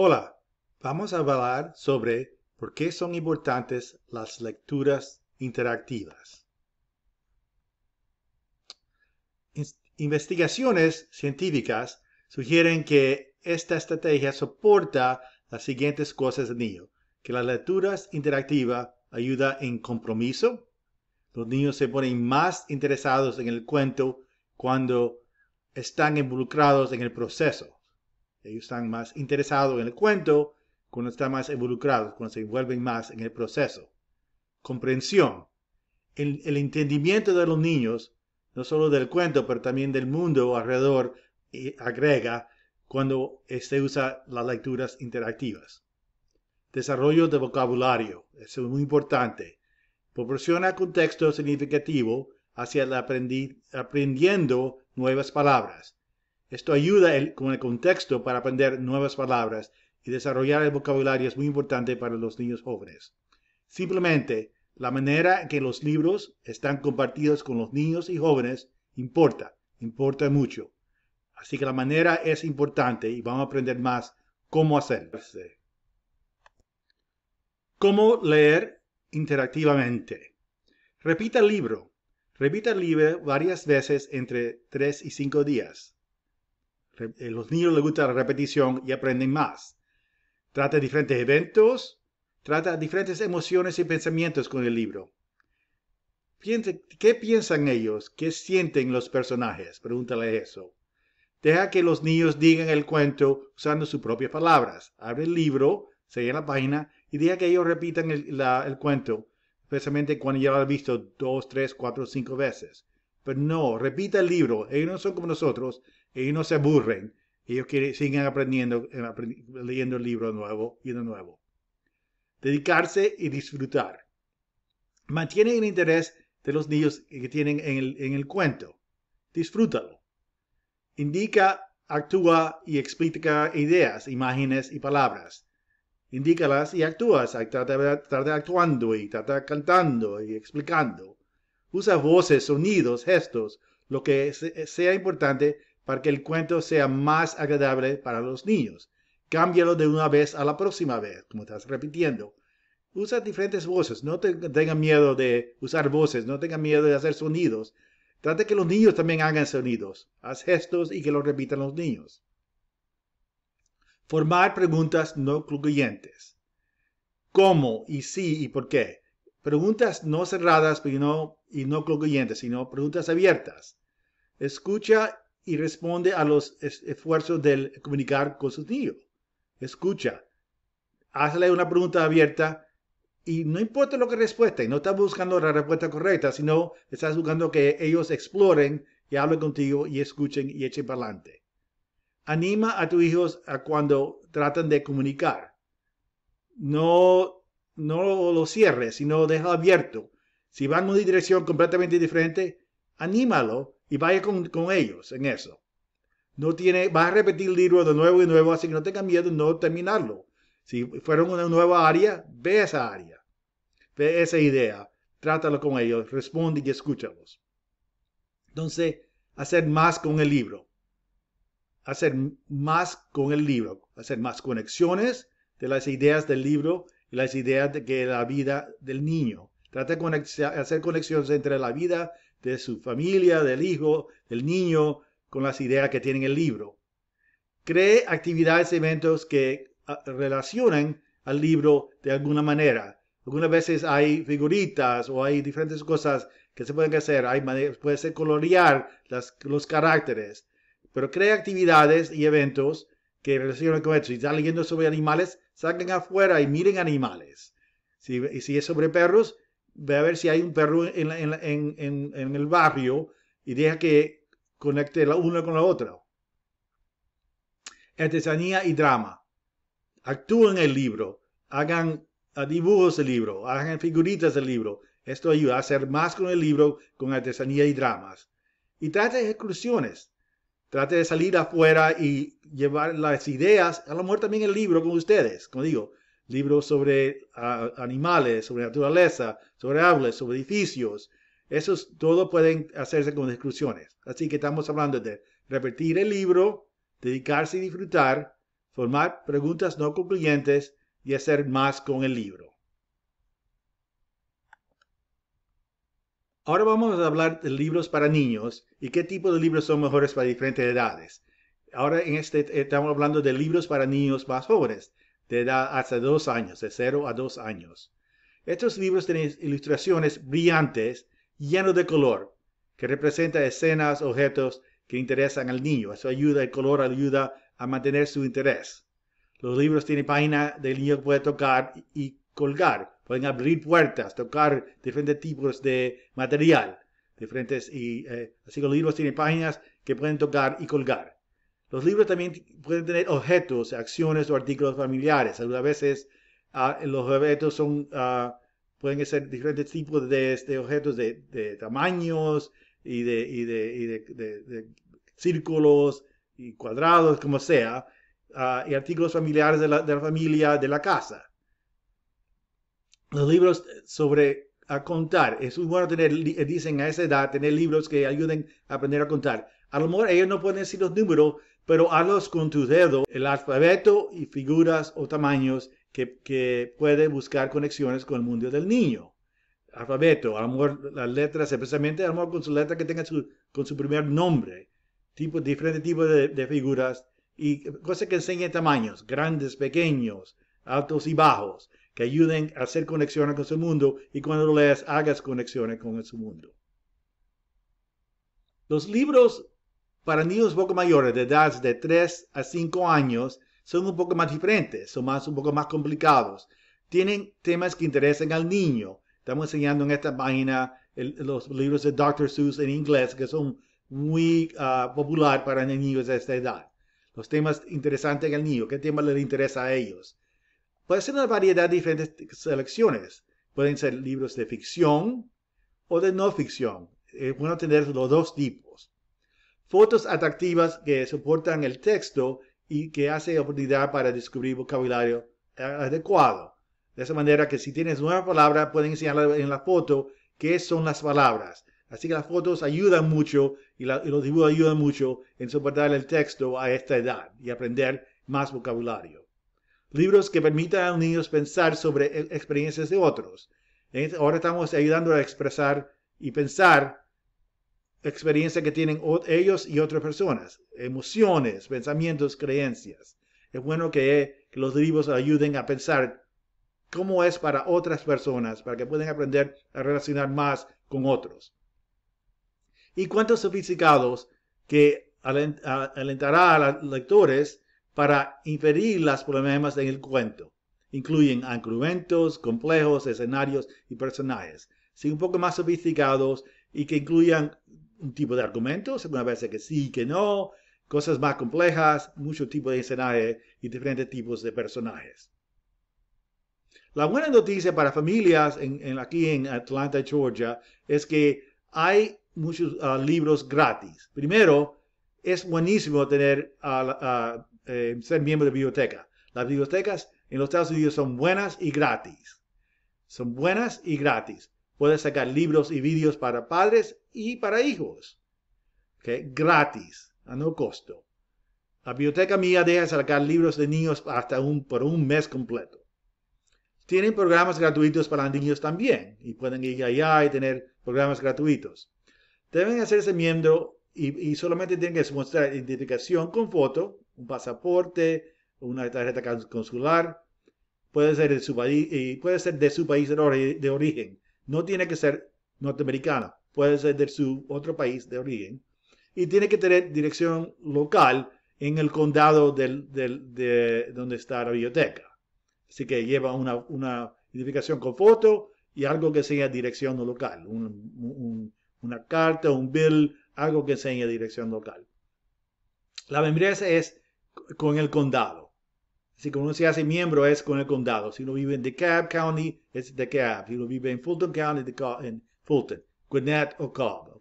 Hola, vamos a hablar sobre por qué son importantes las lecturas interactivas. investigaciones científicas sugieren que esta estrategia soporta las siguientes cosas del niño, que las lecturas interactivas ayudan en compromiso, los niños se ponen más interesados en el cuento cuando están involucrados en el proceso ellos están más interesados en el cuento cuando están más involucrados, cuando se envuelven más en el proceso. Comprensión. El, entendimiento de los niños, no solo del cuento, pero también del mundo alrededor, eh, agrega cuando se usa las lecturas interactivas. Desarrollo de vocabulario. Eso es muy importante. Proporciona contexto significativo hacia el aprendiendo nuevas palabras. Esto ayuda con el contexto para aprender nuevas palabras y desarrollar el vocabulario es muy importante para los niños jóvenes. Simplemente, la manera en que los libros están compartidos con los niños y jóvenes importa, importa mucho. Así que la manera es importante y vamos a aprender más cómo hacerlo. Cómo leer interactivamente. Repita el libro. Repita el libro varias veces entre 3 y 5 días. Eh, los niños les gusta la repetición y aprenden más. Trata diferentes eventos, trata diferentes emociones y pensamientos con el libro. ¿Qué piensan ellos? ¿Qué sienten los personajes? Pregúntale eso. Deja que los niños digan el cuento usando sus propias palabras. Abre el libro, Sigue la página y deja que ellos repitan el cuento, especialmente cuando ya lo han visto dos, tres, cuatro, cinco veces. Pero no, repita el libro. Ellos no son como nosotros y no se aburren. Ellos siguen aprendiendo, eh, leyendo el libro nuevo y de nuevo. Dedicarse y disfrutar. Mantiene el interés de los niños que tienen en el, en el cuento. Disfrútalo. Indica, actúa y explica ideas, imágenes y palabras. Indícalas y actúas. Trata, trata actuando y trata cantando y explicando. Usa voces, sonidos, gestos, lo que sea importante para que el cuento sea más agradable para los niños. Cámbialo de una vez a la próxima vez, como estás repitiendo. Usa diferentes voces, no tenga miedo de usar voces, no tenga miedo de hacer sonidos. Trate que los niños también hagan sonidos. Haz gestos y que lo repitan los niños. Formar preguntas no concluyentes. ¿Cómo? ¿Y sí? ¿Y por qué? Preguntas no cerradas no, y no concluyentes, sino preguntas abiertas. Escucha y responde a los esfuerzos del comunicar con sus hijos. Escucha, hazle una pregunta abierta y no importa lo que respuesta, y no estás buscando la respuesta correcta, sino estás buscando que ellos exploren y hablen contigo y escuchen y echen para adelante. Anima a tus hijos a cuando tratan de comunicar. No, no lo cierres, sino deja abierto. Si van en una dirección completamente diferente, anímalo y vaya con, ellos en eso. No tiene, va a repetir el libro de nuevo y nuevo, así que no tenga miedo de no terminarlo. Si fueron una nueva área, ve esa área, ve esa idea, trátalo con ellos, responde y escúchalos. Entonces, hacer más con el libro, hacer más con el libro, hacer más conexiones de las ideas del libro y las ideas de que la vida del niño. Trata de hacer conexiones entre la vida de su familia, del hijo, del niño, con las ideas que tiene el libro. Cree actividades y eventos que ah, relacionan al libro de alguna manera. Algunas veces hay figuritas o hay diferentes cosas que se pueden hacer. Hay puede ser colorear los caracteres. Pero cree actividades y eventos que relacionan con esto. Si están leyendo sobre animales, saquen afuera y miren animales. y si es sobre perros, ve a ver si hay un perro en, el barrio y deja que conecte la una con la otra. Artesanía y drama. Actúen el libro, hagan ah, dibujos del libro, hagan figuritas del libro. Esto ayuda a hacer más con el libro, con artesanía y dramas. Y trate de excursiones. Trate de salir afuera y llevar las ideas, a lo mejor también el libro con ustedes. Como digo, libros sobre animales, sobre naturaleza, sobre árboles, sobre edificios. Eso todo pueden hacerse con descripciones. Así que estamos hablando de repetir el libro, dedicarse y disfrutar, formar preguntas no concluyentes y hacer más con el libro. Ahora vamos a hablar de libros para niños y qué tipo de libros son mejores para diferentes edades. Ahora en este estamos hablando de libros para niños más jóvenes de edad hasta dos años, de cero a dos años. Estos libros tienen ilustraciones brillantes, llenos de color, que representan escenas, objetos que interesan al niño. Eso ayuda, el color ayuda a mantener su interés. Los libros tienen páginas del niño que puede tocar y colgar. Pueden abrir puertas, tocar diferentes tipos de material. Diferentes y, eh, así que los libros tienen páginas que pueden tocar y colgar. Los libros también pueden tener objetos, acciones o artículos familiares. A veces ah, los objetos son, ah, pueden ser diferentes tipos de, este, objetos de, tamaños y, de, círculos y cuadrados, como sea, ah, y artículos familiares de la, familia, de la casa. Los libros eh, sobre a contar. Es muy bueno tener, eh, dicen a esa edad, tener libros que ayuden a aprender a contar. A lo mejor ellos no pueden decir los números, pero hazlos con tu dedo, el alfabeto y figuras o tamaños que, que puede buscar conexiones con el mundo del niño. Alfabeto, amor las letras, especialmente amor con su letra que tenga con su primer nombre, tipo, diferentes tipos de, de figuras y cosas que enseñen tamaños, grandes, pequeños, altos y bajos, que ayuden a hacer conexiones con su mundo y cuando lo leas hagas conexiones con su mundo. Los libros para niños un poco mayores, de edad de 3 a 5 años, son un poco más diferentes, son más, un poco más complicados. Tienen temas que interesan al niño. Estamos enseñando en esta página los libros de Dr. Seuss en inglés, que son muy populares ah, popular para niños de esta edad. Los temas interesantes el niño, qué temas le interesa a ellos. Puede ser una variedad de diferentes selecciones. Pueden ser libros de ficción o de no ficción. Es bueno tener los dos tipos fotos atractivas que soportan el texto y que hace oportunidad para descubrir vocabulario eh, adecuado. De esa manera que si tienes nuevas palabra pueden enseñar en la foto qué son las palabras. Así que las fotos ayudan mucho y, y los dibujos ayudan mucho en soportar el texto a esta edad y aprender más vocabulario. Libros que permitan a los niños pensar sobre e, experiencias de otros. Este, ahora estamos ayudando a expresar y pensar experiencia que tienen ellos y otras personas, emociones, pensamientos, creencias. Es bueno que, los libros ayuden a pensar cómo es para otras personas, para que puedan aprender a relacionar más con otros. Y cuentos sofisticados que alentará a los lectores para inferir los problemas en el cuento. Incluyen argumentos, complejos, escenarios y personajes. si un poco más sofisticados y que incluyan un tipo de argumentos, algunas veces que sí, que no, cosas más complejas, mucho tipo de escenario y diferentes tipos de personajes. La buena noticia para familias en, aquí en Atlanta, Georgia, es que hay muchos ah, libros gratis. Primero, es buenísimo tener ah, ah, eh, ser miembro de biblioteca. Las bibliotecas en los Estados Unidos son buenas y gratis. Son buenas y gratis. Puedes sacar libros y vídeos para padres y para hijos. Gratis, a no costo. La biblioteca mía deja sacar libros de niños hasta un, por un mes completo. Tienen programas gratuitos para niños también y pueden ir allá y tener programas gratuitos. Deben hacerse miembro y, solamente tienen que mostrar identificación con foto, un pasaporte, una tarjeta consular, puede ser de su país y puede ser de su país de, origen. No tiene que ser norteamericana, puede ser de su otro país de origen. Y tiene que tener dirección local en el condado de donde está la biblioteca. Así que lleva una, identificación con foto y algo que sea dirección local, una carta, un bill, algo que enseñe dirección local. La membresía es con el condado. Así que uno se hace miembro es con el condado. Si uno vive en DeKalb County, es DeKalb. Si uno vive en Fulton County, en Fulton. Gwinnett o Cobb,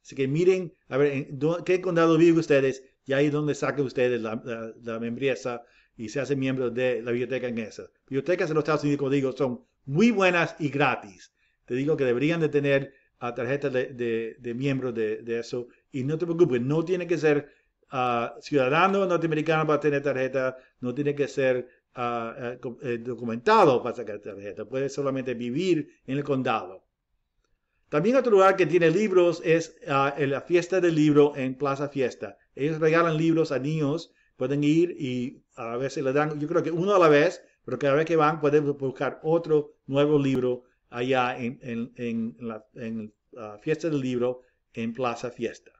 Así que miren, a ver, en qué condado viven ustedes y ahí es donde sacan ustedes la, la, y se hacen miembro de la biblioteca en esa. Bibliotecas en los Estados Unidos, como digo, son muy buenas y gratis. Te digo que deberían de tener a tarjetas de, miembro de, eso. Y no te preocupes, no tiene que ser ciudadano norteamericano para tener tarjeta, no tiene que ser ah, ah, eh, documentado para sacar tarjeta, puede solamente vivir en el condado. También otro lugar que tiene libros es ah, la fiesta del libro en Plaza Fiesta. Ellos regalan libros a niños, pueden ir y a veces le dan, yo creo que uno a la vez, pero cada vez que van pueden buscar otro nuevo libro allá en, la fiesta del libro en Plaza Fiesta.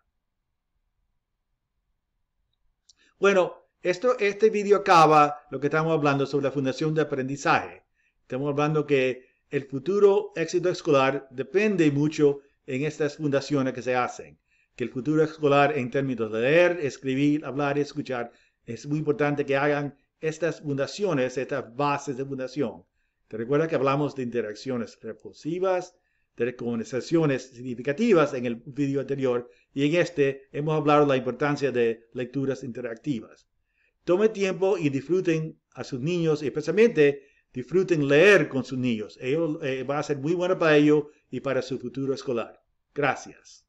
Bueno, esto, este video acaba lo que estamos hablando sobre la fundación de aprendizaje. Estamos hablando que el futuro éxito escolar depende mucho en estas fundaciones que se hacen. Que el futuro escolar en términos de leer, escribir, hablar y escuchar, es muy importante que hagan estas fundaciones, estas bases de fundación. Te recuerda que hablamos de interacciones repulsivas, recomendaciones significativas en el video anterior y en este hemos hablado de la importancia de lecturas interactivas. Tome tiempo y disfruten a sus niños y especialmente disfruten leer con sus niños. Eh, va a ser muy bueno para ellos y para su futuro escolar. Gracias.